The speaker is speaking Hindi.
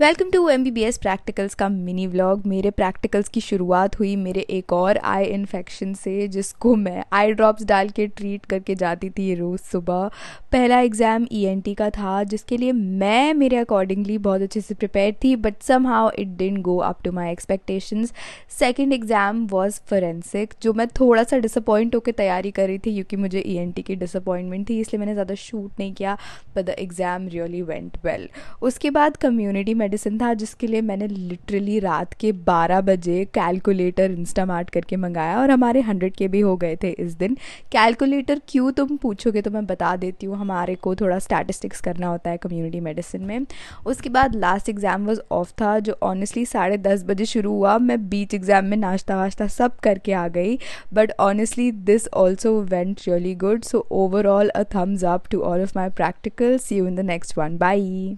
welcome to M B B S practicals का मिनी व्लॉग मेरे प्रैक्टिकल्स की शुरुआत हुई मेरे एक और आई इन्फेक्शन से जिसको मैं आई ड्रॉप्स डाल के ट्रीट करके जाती थी रोज़ सुबह पहला एग्ज़ाम ई एन टी का था जिसके लिए मैं मेरे अकॉर्डिंगली बहुत अच्छे से प्रिपेयर थी but somehow it didn't go up to my expectations second exam was forensic जो मैं थोड़ा सा डिसअपॉइंट होकर तैयारी कर रही थी क्योंकि मुझे ई एन टी की डिसअपॉइंटमेंट थी इसलिए मैंने ज़्यादा शूट नहीं किया but the exam really went well उसके बाद कम्युनिटी में मेडिसिन था जिसके लिए मैंने लिटरली रात के 12 बजे कैलकुलेटर इंस्टामार्ट करके मंगाया और हमारे 100 के भी हो गए थे इस दिन कैलकुलेटर क्यों तुम पूछोगे तो मैं बता देती हूँ हमारे को थोड़ा स्टैटिस्टिक्स करना होता है कम्युनिटी मेडिसिन में उसके बाद लास्ट एग्ज़ाम वॉज ऑफ था जो ऑनेस्टली साढ़े दस बजे शुरू हुआ मैं बीच एग्ज़ाम में नाश्ता वाश्ता सब करके आ गई but honestly this also went really good so overall a thumbs up to all of my practical see you in the next one by